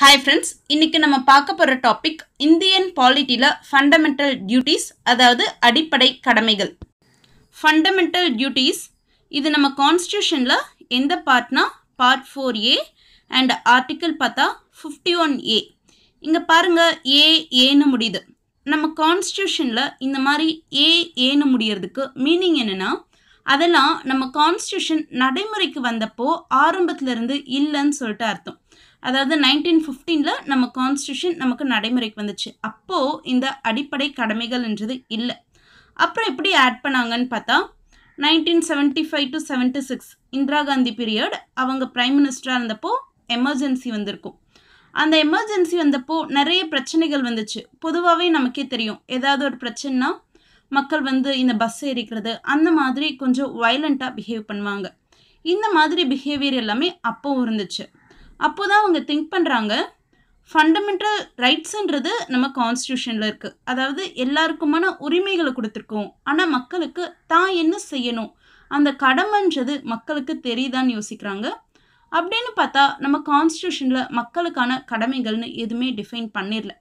Hi friends இன்னைக்கு நம்ம பார்க்க போகிற டாபிக் இந்தியன் பாலிட்டியில் ஃபண்டமெண்டல் டியூட்டிஸ் அதாவது அடிப்படை கடமைகள் ஃபண்டமெண்டல் டியூட்டிஸ் இது நம்ம கான்ஸ்டியூஷனில் எந்த பார்ட்னா part four A and article பார்த்தா ஃபிஃப்டி ஒன் ஏ இங்கே பாருங்கள் ஏ ஏன்னு முடியுது நம்ம கான்ஸ்டியூஷனில் இந்த மாதிரி ஏ ஏன்னு முடியறதுக்கு மீனிங் என்னென்னா அதெல்லாம் நம்ம கான்ஸ்டியூஷன் நடைமுறைக்கு வந்தப்போ ஆரம்பத்திலேருந்து இல்லைன்னு சொல்லிட்டு அர்த்தம் அதாவது நைன்டீன் ஃபிஃப்டீனில் நம்ம கான்ஸ்டியூஷன் நமக்கு நடைமுறைக்கு வந்துச்சு அப்போது இந்த அடிப்படை கடமைகள்ன்றது இல்லை அப்புறம் எப்படி ஆட் பண்ணாங்கன்னு பார்த்தா nineteen seventy five to seventy six Indira Gandhi period அவங்க ப்ரைம் மினிஸ்டராக இருந்தப்போ எமர்ஜென்சி வந்திருக்கும் அந்த எமர்ஜென்சி வந்தப்போ நிறைய பிரச்சனைகள் வந்துச்சு பொதுவாகவே நமக்கே தெரியும் ஏதாவது ஒரு பிரச்சனைனா மக்கள் வந்து இந்த பஸ் ஏறிக்கிறது அந்த மாதிரி கொஞ்சம் வைலண்ட்டாக பிஹேவ் பண்ணுவாங்க இந்த மாதிரி பிஹேவியர் எல்லாமே அப்போவும் இருந்துச்சு அப்போ தான் அவங்க திங்க் பண்ணுறாங்க ஃபண்டமெண்டல் ரைட்ஸுன்றது நம்ம கான்ஸ்டியூஷனில் இருக்குது அதாவது எல்லாருக்குமான உரிமைகளை கொடுத்துருக்கோம் ஆனால் மக்களுக்கு தான் என்ன செய்யணும் அந்த கடமைன்றது மக்களுக்கு தெரியுதான்னு யோசிக்கிறாங்க அப்படின்னு பார்த்தா நம்ம கான்ஸ்டியூஷனில் மக்களுக்கான கடமைகள்னு எதுவுமே டிஃபைன் பண்ணிடல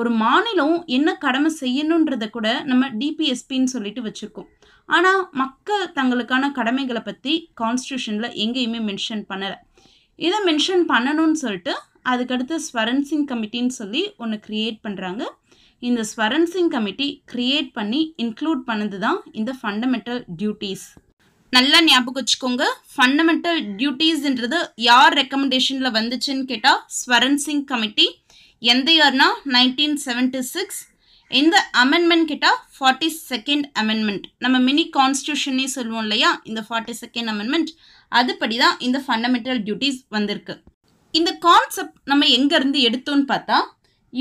ஒரு மாநிலம் என்ன கடமை செய்யணுன்றதை கூட நம்ம டிபிஎஸ்பின்னு சொல்லிட்டு வச்சுருக்கோம் ஆனால் மக்கள் தங்களுக்கான கடமைகளை பற்றி கான்ஸ்டியூஷனில் எங்கேயுமே மென்ஷன் பண்ணலை இதை மென்ஷன் பண்ணணும்னு சொல்லிட்டு அதுக்கடுத்து ஸ்வரன்சிங் கமிட்டின்னு சொல்லி ஒன்று க்ரியேட் பண்ணுறாங்க இந்த ஸ்வரன்சிங் கமிட்டி க்ரியேட் பண்ணி இன்க்ளூட் பண்ணது தான் இந்த ஃபண்டமெண்டல் டியூட்டீஸ் நல்லா ஞாபகம் வச்சுக்கோங்க ஃபண்டமெண்டல் டியூட்டீஸ்ன்றது யார் ரெக்கமெண்டேஷனில் வந்துச்சுன்னு கேட்டால் ஸ்வரன்சிங் கமிட்டி எந்த இயர்னா நைன்டீன் செவன்டி சிக்ஸ் இந்த அமெண்ட்மெண்ட் கேட்டால் ஃபார்ட்டி செகண்ட் அமெண்ட்மெண்ட் நம்ம மினி கான்ஸ்டியூஷன்னே சொல்லுவோம் இல்லையா இந்த ஃபார்ட்டி செகண்ட் அமெண்ட்மெண்ட் அதுபடி தான் இந்த ஃபண்டமெண்டல் டியூட்டிஸ் வந்திருக்கு இந்த கான்செப்ட் நம்ம எங்கேருந்து எடுத்தோம்னு பார்த்தா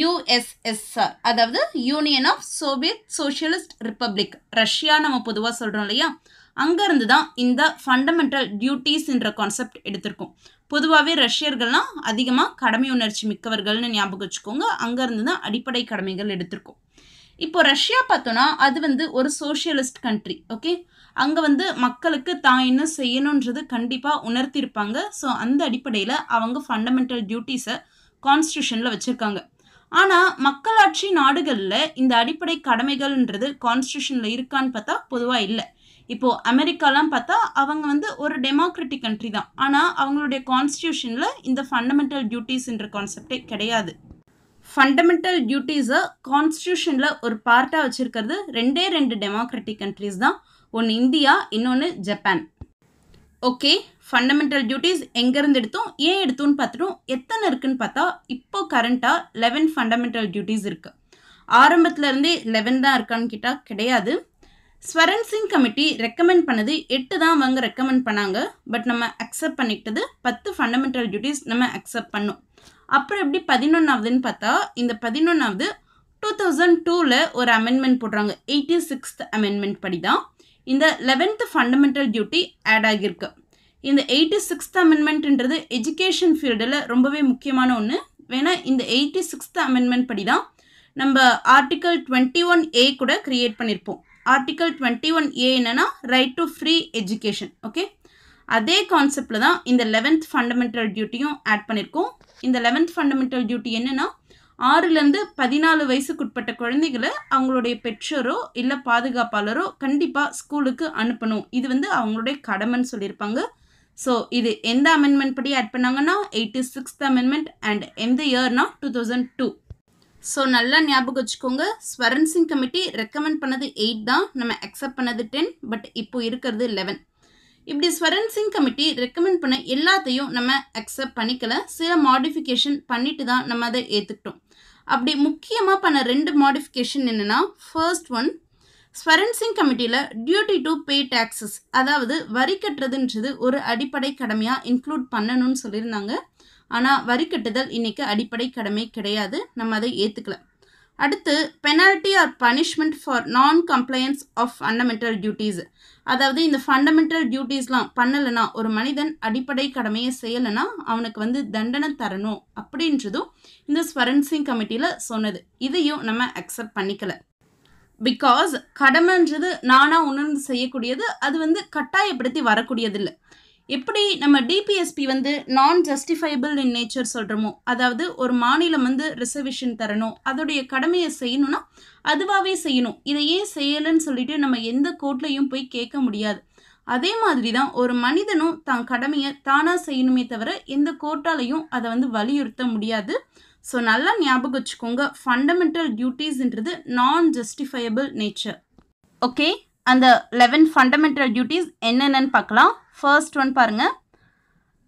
யூஎஸ்எஸ்ஆர் அதாவது union of soviet socialist republic Russia நம்ம பொதுவாக சொல்கிறோம் இல்லையா அங்கேருந்து தான் இந்த ஃபண்டமெண்டல் டியூட்டிஸ்ன்ற கான்செப்ட் எடுத்திருக்கோம் பொதுவாகவே ரஷ்யர்கள்லாம் அதிகமாக கடமை உணர்ச்சி மிக்கவர்கள்னு ஞாபகம் வச்சுக்கோங்க அங்கேருந்து தான் அடிப்படை கடமைகள் எடுத்திருக்கோம் இப்போ ரஷ்யா பார்த்தோன்னா அது வந்து ஒரு சோஷியலிஸ்ட் கண்ட்ரி ஓகே அங்கே வந்து மக்களுக்கு தான் என்ன செய்யணுன்றது கண்டிப்பாக உணர்த்தியிருப்பாங்க ஸோ அந்த அடிப்படையில் அவங்க ஃபண்டமெண்டல் டியூட்டிஸை கான்ஸ்டியூஷனில் வச்சுருக்காங்க ஆனால் மக்களாட்சி நாடுகளில் இந்த அடிப்படை கடமைகள்ன்றது கான்ஸ்டியூஷனில் இருக்கான்னு பார்த்தா பொதுவாக இல்லை இப்போது அமெரிக்காலாம் பார்த்தா அவங்க வந்து ஒரு டெமோக்ராட்டிக் கண்ட்ரி தான் ஆனால் அவங்களுடைய கான்ஸ்டியூஷனில் இந்த ஃபண்டமெண்டல் டியூட்டிஸ்ன்ற கான்செப்டே கிடையாது ஃபண்டமெண்டல் டியூட்டிஸை கான்ஸ்டியூஷனில் ஒரு பார்ட்டாக வச்சுருக்கிறது ரெண்டே ரெண்டு டெமோக்ராட்டிக் கண்ட்ரிஸ் தான் ஒன்று இந்தியா இன்னொன்று ஜப்பான் ஓகே ஃபண்டமெண்டல் டியூட்டிஸ் எங்கேருந்து எடுத்தோம் ஏன் எடுத்தோம்னு பார்த்துட்டோம் எத்தனை இருக்குன்னு பார்த்தா இப்போ கரண்ட்டாக லெவன் ஃபண்டமெண்டல் டியூட்டிஸ் இருக்குது ஆரம்பத்துலேருந்தே லெவன் தான் இருக்கான்னு கேட்டால் கிடையாது ஸ்வரன் சிங் கமிட்டி ரெக்கமெண்ட் பண்ணது எட்டு தான் அவங்க ரெக்கமெண்ட் பண்ணாங்க பட் நம்ம அக்செப்ட் பண்ணிக்கிட்டது பத்து ஃபண்டமெண்டல் டியூட்டிஸ் நம்ம அக்செப்ட் பண்ணோம் அப்புறம் எப்படி பதினொன்றாவதுன்னு பார்த்தா இந்த பதினொன்றாவது டூ தௌசண்ட் டூவில் ஒரு அமெண்ட்மெண்ட் போடுறாங்க எயிட்டி சிக்ஸ்த் அமெண்ட்மெண்ட் படி தான் இந்த லெவன்த் ஃபண்டமெண்டல் டியூட்டி ஆட் ஆகியிருக்கு இந்த எயிட்டி சிக்ஸ்த் அமெண்ட்மெண்ட்ன்றது எஜுகேஷன் ஃபீல்டில் ரொம்பவே முக்கியமான ஒன்று வேணால் இந்த எயிட்டி சிக்ஸ்த் அமெண்ட்மெண்ட் படி தான் நம்ம ஆர்டிக்கல் டுவெண்ட்டி ஒன் ஏ கூட க்ரியேட் பண்ணியிருப்போம் ஆர்டிக்கல் டுவெண்ட்டி ஒன் ஏ என்னென்னா right to free education okay அதே கான்செப்டில் தான் இந்த லெவன்த் ஃபண்டமெண்டல் டியூட்டியும் ஆட் பண்ணியிருக்கோம் இந்த லெவன்த் ஃபண்டமெண்டல் டியூட்டி என்னென்னா ஆறுலேருந்து பதினாலு வயசுக்குட்பட்ட குழந்தைகளை அவங்களுடைய பெற்றோரோ இல்லை பாதுகாப்பாளரோ கண்டிப்பாக ஸ்கூலுக்கு அனுப்பணும் இது வந்து அவங்களுடைய கடமைன்னு சொல்லியிருப்பாங்க ஸோ இது எந்த அமெண்ட்மெண்ட் படி ஆட் பண்ணாங்கன்னா எயிட்டி சிக்ஸ்த் அமெண்ட்மெண்ட் அண்ட் எந்த இயர்னா டூ தௌசண்ட் டூ ஸோ நல்லா ஞாபகம் வச்சுக்கோங்க ஸ்வரன் சிங் கமிட்டி ரெக்கமெண்ட் பண்ணது எயிட் தான் நம்ம அக்செப்ட் பண்ணது டென் பட் இப்போ இருக்கிறது லெவன் இப்படி ஸ்வரன்சிங் கமிட்டி ரெக்கமெண்ட் பண்ண எல்லாத்தையும் நம்ம அக்செப்ட் பண்ணிக்கல சில மாடிஃபிகேஷன் பண்ணிட்டு தான் நம்ம அதை ஏற்றுக்கிட்டோம் அப்படி முக்கியமாக பண்ண ரெண்டு மாடிஃபிகேஷன் என்னென்னா ஃபர்ஸ்ட் ஒன் ஸ்வரன்சிங் கமிட்டியில் டியூட்டி டு பே டேக்ஸஸ் அதாவது வரி கட்டுறதுன்றது ஒரு அடிப்படை கடமையாக இன்க்ளூட் பண்ணணும்னு சொல்லியிருந்தாங்க ஆனால் வரி கட்டுதல் இன்றைக்கி அடிப்படை கடமை கிடையாது நம்ம அதை ஏற்றுக்கல அடுத்து penalty or punishment for non compliance of fundamental duties அதாவது இந்த ஃபண்டமெண்டல் டியூட்டீஸ்லாம் பண்ணலைன்னா ஒரு மனிதன் அடிப்படை கடமையை செய்யலைன்னா அவனுக்கு வந்து தண்டனை தரணும் அப்படின்றதும் இந்த ஸ்வரன்சிங் சிங் கமிட்டியில் சொன்னது இதையும் நம்ம அக்செப்ட் பண்ணிக்கல பிகாஸ் கடமைன்றது நானாக உணர்ந்து செய்யக்கூடியது அது வந்து கட்டாயப்படுத்தி வரக்கூடியதில்லை எப்படி நம்ம டிபிஎஸ்பி வந்து நான் ஜஸ்டிஃபைபிள் இன் நேச்சர் சொல்கிறோமோ அதாவது ஒரு மாநிலம் வந்து ரிசர்வேஷன் தரணும் அதோடைய கடமையை செய்யணும்னா அதுவாகவே செய்யணும் இதை ஏன் செய்யலைன்னு சொல்லிட்டு நம்ம எந்த கோர்ட்லையும் போய் கேட்க முடியாது அதே மாதிரி தான் ஒரு மனிதனும் தான் கடமையை தானாக செய்யணுமே தவிர எந்த கோர்ட்டாலையும் அதை வந்து வலியுறுத்த முடியாது ஸோ நல்லா ஞாபகம் வச்சுக்கோங்க ஃபண்டமெண்டல் டியூட்டிஸ்ன்றது நான் ஜஸ்டிஃபையபிள் நேச்சர் ஓகே அந்த லெவன் ஃபண்டமெண்டல் டியூட்டிஸ் என்னென்னு பார்க்கலாம் ஃபர்ஸ்ட் ஒன் பாருங்கள்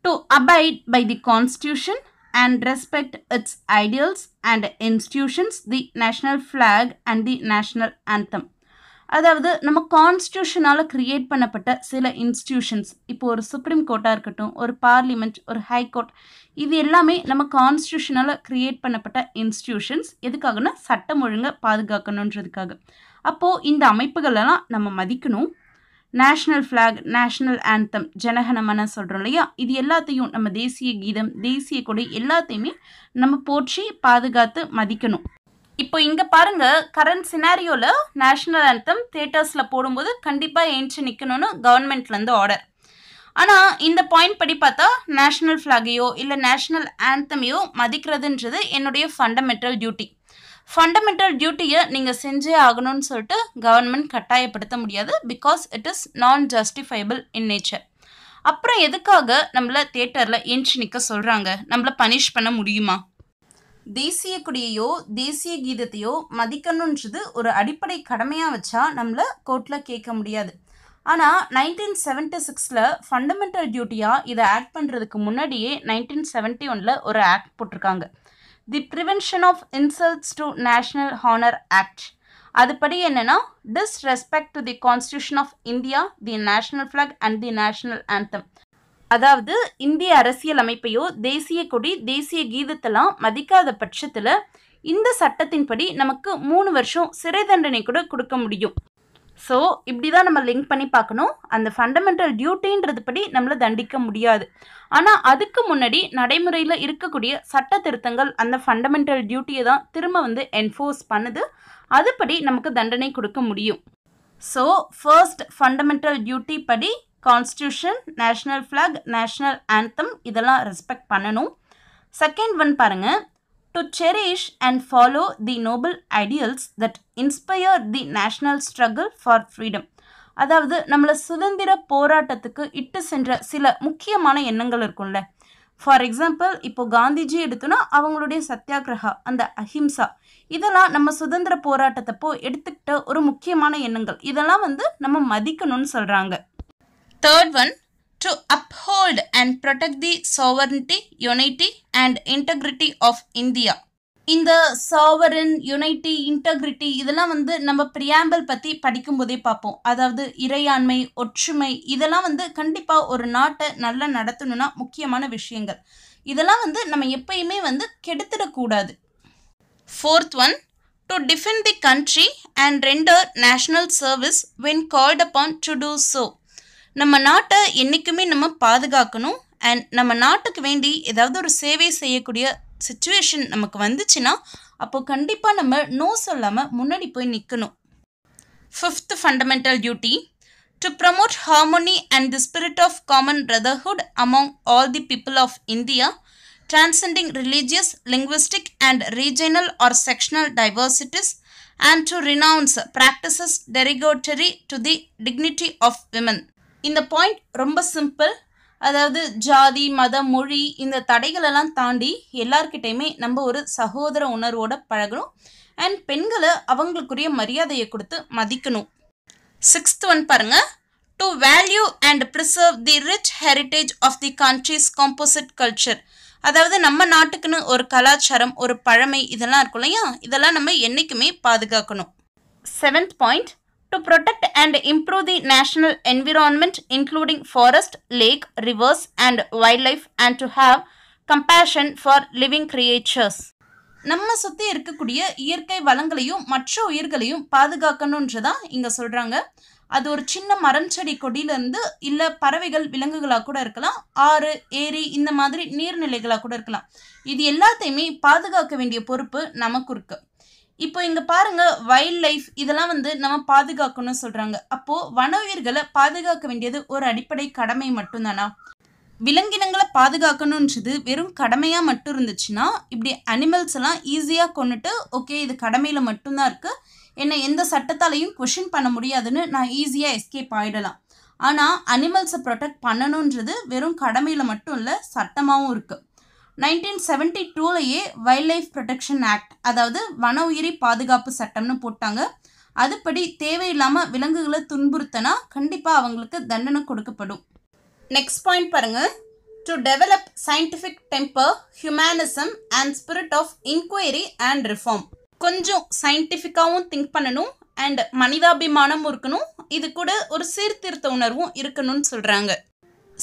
to abide by the constitution and respect its ideals and institutions the national flag and the national anthem அதாவது நம்ம கான்ஸ்டியூஷனால் க்ரியேட் பண்ணப்பட்ட சில இன்ஸ்டியூஷன்ஸ் இப்போ ஒரு சுப்ரீம் கோர்ட்டாக இருக்கட்டும் ஒரு பார்லிமெண்ட் ஒரு ஹைகோர்ட் இது எல்லாமே நம்ம கான்ஸ்டியூஷனால் க்ரியேட் பண்ணப்பட்ட இன்ஸ்டியூஷன்ஸ் எதுக்காகனா சட்டம் ஒழுங்கை பாதுகாக்கணுன்றதுக்காக அப்போது இந்த அமைப்புகளெல்லாம் நம்ம மதிக்கணும் national flag national anthem Jana Gana Mana சொல்கிறோம் இல்லையா இது எல்லாத்தையும் நம்ம தேசிய கீதம் தேசிய கொடை எல்லாத்தையுமே நம்ம போற்றி பாதுகாத்து மதிக்கணும் இப்போ இங்கே பாருங்கள் கரண்ட் சினாரியோவில் நேஷ்னல் ஆந்தம் தேட்டர்ஸில் போடும்போது கண்டிப்பாக ஏஞ்சி நிற்கணும்னு கவர்மெண்ட்லேருந்து ஆர்டர் ஆனால் இந்த பாயிண்ட் படி பார்த்தா நேஷ்னல் ஃப்ளாகையோ இல்லை நேஷ்னல் ஆந்தமையோ மதிக்கிறதுன்றது என்னுடைய ஃபண்டமெண்டல் டியூட்டி ஃபண்டமெண்டல் டியூட்டியை நீங்கள் செஞ்சே ஆகணும்னு சொல்லிட்டு கவர்மெண்ட் கட்டாயப்படுத்த முடியாது because it is non justifiable in nature அப்புறம் எதுக்காக நம்மளை தேட்டரில் ஏஞ்சி நிற்க சொல்கிறாங்க நம்மளை பனிஷ் பண்ண முடியுமா தேசிய குடியையோ தேசிய கீதத்தையோ மதிக்கணுன்றது ஒரு அடிப்படை கடமையாக வச்சா நம்மளை கோர்ட்டில் கேட்க முடியாது ஆனால் நைன்டீன் செவன்ட்டி சிக்ஸில் ஃபண்டமெண்டல் டியூட்டியாக இதை ஆக்ட் பண்ணுறதுக்கு முன்னாடியே நைன்டீன் செவன்ட்டி ஒனில் ஒரு ஆக்ட் போட்டிருக்காங்க the prevention of insults to national honour act அதுபடி என்னென்னா disrespect to the constitution of India the national flag and the national anthem அதாவது இந்திய அரசியல் அமைப்பையோ தேசிய கொடி தேசிய கீதத்தெல்லாம் மதிக்காத பட்சத்தில் இந்த சட்டத்தின்படி நமக்கு மூணு வருஷம் சிறை தண்டனை கூட கொடுக்க முடியும் ஸோ இப்படி தான் நம்ம லிங்க் பண்ணி பார்க்கணும் அந்த ஃபண்டமெண்டல் டியூட்டின்றது படி நம்மளை தண்டிக்க முடியாது ஆனால் அதுக்கு முன்னாடி நடைமுறையில் இருக்கக்கூடிய சட்ட திருத்தங்கள் அந்த ஃபண்டமெண்டல் டியூட்டியை தான் திரும்ப வந்து என்ஃபோர்ஸ் பண்ணுது அதுபடி நமக்கு தண்டனை கொடுக்க முடியும் ஸோ ஃபர்ஸ்ட் ஃபண்டமெண்டல் டியூட்டி படி constitution national flag national anthem இதெல்லாம் ரெஸ்பெக்ட் பண்ணணும் செகண்ட் ஒன் பாருங்கள் to cherish and follow the noble ideals that inspire the national struggle for freedom அதாவது நம்மளை சுதந்திர போராட்டத்துக்கு இட்டு சென்ற சில முக்கியமான எண்ணங்கள் இருக்கும்ல ஃபார் எக்ஸாம்பிள் இப்போ காந்திஜி எடுத்தோன்னா அவங்களுடைய சத்தியாகிரகா அந்த அஹிம்சா இதெல்லாம் நம்ம சுதந்திர போராட்டத்தப்போ எடுத்துக்கிட்ட ஒரு முக்கியமான எண்ணங்கள் இதெல்லாம் வந்து நம்ம மதிக்கணும்னு சொல்கிறாங்க third one to uphold and protect the sovereignty, unity, and integrity of India. இந்த சர்வரின் யுனைட்டி இன்டெகிரிட்டி இதெல்லாம் வந்து நம்ம பிரியாம்பிள் பற்றி படிக்கும்போதே பார்ப்போம் அதாவது இறையாண்மை ஒற்றுமை இதெல்லாம் வந்து கண்டிப்பாக ஒரு நாட்டை நல்லா நடத்தணும்னா முக்கியமான விஷயங்கள் இதெல்லாம் வந்து நம்ம எப்பயுமே வந்து கெடுத்துடக்கூடாது fourth one to defend the country and render national service when called upon to do so நம்ம நாட்டை என்றைக்குமே நம்ம பாதுகாக்கணும் அண்ட் நம்ம நாட்டுக்கு வேண்டி ஏதாவது ஒரு சேவை செய்யக்கூடிய சுச்சுவேஷன் நமக்கு வந்துச்சுன்னா அப்போது கண்டிப்பாக நம்ம நோ சொல்லாமல் முன்னாடி போய் நிற்கணும் fifth fundamental duty to promote harmony and the spirit of common brotherhood among all the people of India transcending religious linguistic and regional or sectional diversities and to renounce practices derogatory to the dignity of women இந்த point ரொம்ப simple அதாவது ஜாதி மதம் மொழி இந்த தடைகளெல்லாம் தாண்டி எல்லார்கிட்டையுமே நம்ம ஒரு சகோதர உணர்வோட பழகணும் அண்ட் பெண்களை அவங்களுக்குரிய மரியாதையை கொடுத்து மதிக்கணும் சிக்ஸ்த் ஒன் பாருங்க to value and preserve the rich heritage of the country's composite culture அதாவது நம்ம நாட்டுக்குன்னு ஒரு கலாச்சாரம் ஒரு பழமை இதெல்லாம் இருக்கும் இல்லையா இதெல்லாம் நம்ம என்றைக்குமே பாதுகாக்கணும் seventh point to protect and improve the national environment including forest, lake, rivers and wildlife and to have compassion for living creatures. நம்ம சுற்றி இருக்கக்கூடிய இயற்கை வளங்களையும் மற்ற உயிர்களையும் பாதுகாக்கணுன்றதான் இங்கே சொல்கிறாங்க அது ஒரு சின்ன மரம் செடி கொடியிலேருந்து இல்லை பறவைகள் விலங்குகளாக கூட இருக்கலாம் ஆறு ஏரி இந்த மாதிரி நீர்நிலைகளாக கூட இருக்கலாம் இது எல்லாத்தையுமே பாதுகாக்க வேண்டிய பொறுப்பு நமக்கு இருக்குது இப்போ இங்க பாருங்க வைல்ட் லைஃப் இதெல்லாம் வந்து நம்ம பாதுகாக்கணும்னு சொல்றாங்க அப்போ வன உயிர்களை பாதுகாக்க வேண்டியது ஒரு அடிப்படை கடமை மட்டும்தானா விலங்கினங்களை பாதுகாக்கணுன்றது வெறும் கடமையாக மட்டும் இருந்துச்சுன்னா இப்படி அனிமல்ஸ் எல்லாம் ஈஸியாக கொண்டுட்டு ஓகே இது கடமையில் மட்டும்தான் இருக்குது என்னை எந்த சட்டத்தாலையும் கொஷின் பண்ண முடியாதுன்னு நான் ஈஸியாக எஸ்கேப் ஆகிடலாம் ஆனால் அனிமல்ஸை ப்ரொடெக்ட் பண்ணணுன்றது வெறும் கடமையில் மட்டும் இல்லை சட்டமாகவும் இருக்குது நைன்டீன் செவன்ட்டி டூலேயே வைல்ட் லைஃப் ப்ரொடெக்ஷன் ஆக்ட் அதாவது வன உயிரி பாதுகாப்பு சட்டம்னு போட்டாங்க அதுபடி தேவையில்லாமல் விலங்குகளை துன்புறுத்தனா கண்டிப்பாக அவங்களுக்கு தண்டனை கொடுக்கப்படும் நெக்ஸ்ட் பாயிண்ட் பாருங்கள் to develop scientific temper humanism and spirit of inquiry and reform கொஞ்சம் சயின்டிஃபிக்காகவும் திங்க் பண்ணணும் அண்ட் மனிதாபிமானமும் இருக்கணும் இது கூட ஒரு சீர்திருத்த உணர்வும் இருக்கணும்னு சொல்கிறாங்க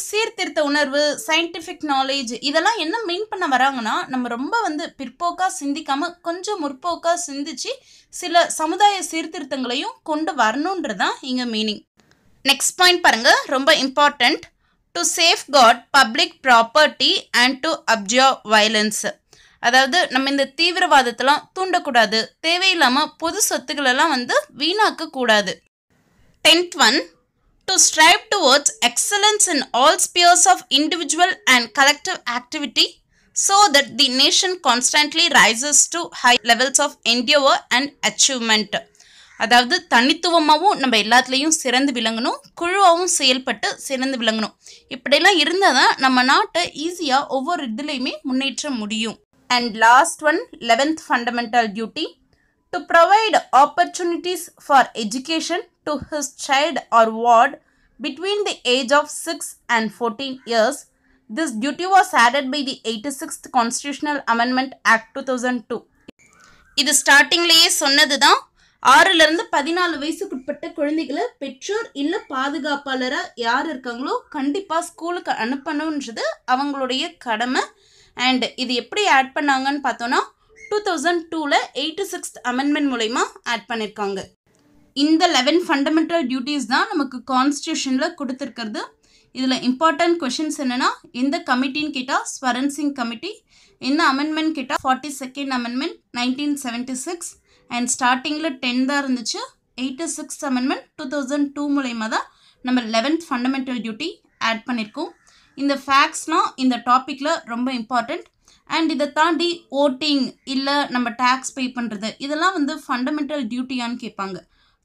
சீர்திருத்த உணர்வு சயின்டிஃபிக் நாலேஜ் இதெல்லாம் என்ன மீன் பண்ண வராங்கன்னா நம்ம ரொம்ப வந்து பிற்போக்காக சிந்திக்காமல் கொஞ்சம் முற்போக்காக சிந்திச்சு சில சமுதாய சீர்திருத்தங்களையும் கொண்டு வரணுன்றதான் இங்கே மீனிங் நெக்ஸ்ட் பாயிண்ட் பாருங்கள் ரொம்ப important to safeguard public property and to observe violence அதாவது நம்ம இந்த தீவிரவாதத்தெல்லாம் தூண்டக்கூடாது தேவையில்லாமல் பொது சொத்துக்களெல்லாம் வந்து வீணாக்கக்கூடாது tenth one to strive towards excellence in all spheres of individual and collective activity so that the nation constantly rises to high levels of endeavor and achievement. அதாவது தனித்துவமாகவும் நம்ம எல்லாத்துலேயும் சிறந்து விளங்கணும் குழுவாகவும் செயல்பட்டு சிறந்து விளங்கணும் இப்படிலாம் இருந்தால் தான் நம்ம நாட்டை ஈஸியாக ஒவ்வொரு இதுலேயுமே முன்னேற்ற முடியும் and last one eleventh fundamental duty to provide opportunities for education to his to his child or ward between the age of 6 and 14 years. This duty was added by the 86th Constitutional Amendment thousand two இது ஸ்டார்டிங்லேயே சொன்னது தான் ஆறுலேருந்து பதினாலு வயசுக்குட்பட்ட குழந்தைகளை பெற்றோர் இல்லை பாதுகாப்பாளராக யார் இருக்காங்களோ கண்டிப்பாக ஸ்கூலுக்கு அனுப்பணுன்றது அவங்களுடைய கடமை அண்ட் இது எப்படி ஆட் பண்ணாங்கன்னு பார்த்தோன்னா டூ தௌசண்ட் டூவில் எயிட்டி சிக்ஸ்த் அமெண்ட்மெண்ட் மூலயமா ஆட் பண்ணியிருக்காங்க இந்த லெவன் ஃபண்டமெண்டல் டியூட்டிஸ் தான் நமக்கு கான்ஸ்டியூஷனில் கொடுத்துருக்கிறது இதில் இம்பார்ட்டன்ட் கொஷின்ஸ் என்னென்னா எந்த கமிட்டின்னு கேட்டால் ஸ்வரன் சிங் கமிட்டி இந்த அமெண்ட்மெண்ட் கேட்டால் forty second amendment nineteen seventy six and ஸ்டார்டிங்கில் டென் தான் இருந்துச்சு eighty six amendment two thousand two மூலயமா தான் நம்ம லெவன்த் ஃபண்டமெண்டல் டியூட்டி ஆட் பண்ணியிருக்கோம் இந்த ஃபேக்ஸ்லாம் இந்த டாப்பிக்கில் ரொம்ப இம்பார்ட்டண்ட் அண்ட் இதை தாண்டி ஓட்டிங் இல்லை நம்ம டேக்ஸ் பே பண்ணுறது இதெல்லாம் வந்து ஃபண்டமெண்டல் டியூட்டியான்னு கேட்பாங்க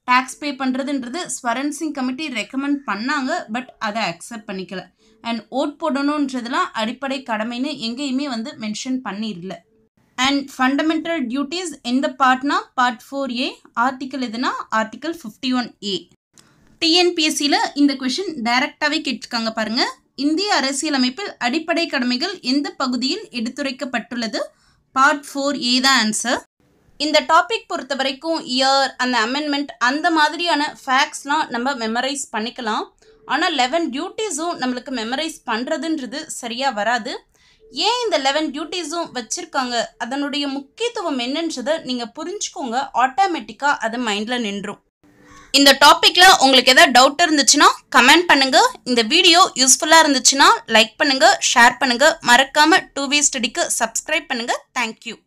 டேக்ஸ் பே பண்ணுறதுன்றது ஸ்வரன்சிங் கமிட்டி ரெக்கமெண்ட் பண்ணாங்க பட் அதை அக்செப்ட் பண்ணிக்கல அண்ட் ஓட் போடணுன்றதுலாம் அடிப்படை கடமைன்னு எங்கேயுமே வந்து மென்ஷன் பண்ணிடல அண்ட் ஃபண்டமெண்டல் டியூட்டிஸ் எந்த பார்ட்னா பார்ட் ஃபோர் ஏ ஆர்டிக்கல் எதுனா ஆர்டிக்கல் ஃபிஃப்டி ஒன் ஏ டிஎன்பிஎஸ்சியில் இந்த கொஷின் டைரெக்டாகவே கேட்டிருக்காங்க பாருங்கள் இந்திய அரசியலமைப்பில் அடிப்படை கடமைகள் எந்த பகுதியில் எடுத்துரைக்கப்பட்டுள்ளது பார்ட் ஃபோர் ஏ தான் ஆன்சர் இந்த டாபிக் பொறுத்த வரைக்கும் இயர் அந்த அமெண்ட்மெண்ட் அந்த மாதிரியான ஃபேக்ட்ஸ்லாம் நம்ம மெமரைஸ் பண்ணிக்கலாம் ஆனால் லெவன் டியூட்டிஸும் நம்மளுக்கு மெமரைஸ் பண்ணுறதுன்றது சரியாக வராது ஏன் இந்த லெவன் டியூட்டிஸும் வச்சுருக்காங்க அதனுடைய முக்கியத்துவம் என்னன்றதை நீங்கள் புரிஞ்சுக்கோங்க ஆட்டோமேட்டிக்காக அது மைண்டில் நின்றும் இந்த டாப்பிக்கில் உங்களுக்கு எதாவது டவுட் இருந்துச்சுன்னா கமெண்ட் பண்ணுங்கள் இந்த வீடியோ யூஸ்ஃபுல்லாக இருந்துச்சுன்னா லைக் பண்ணுங்கள் ஷேர் பண்ணுங்கள் மறக்காமல் டூ வீ ஸ்டடிக்கு சப்ஸ்கிரைப் பண்ணுங்கள் தேங்க்யூ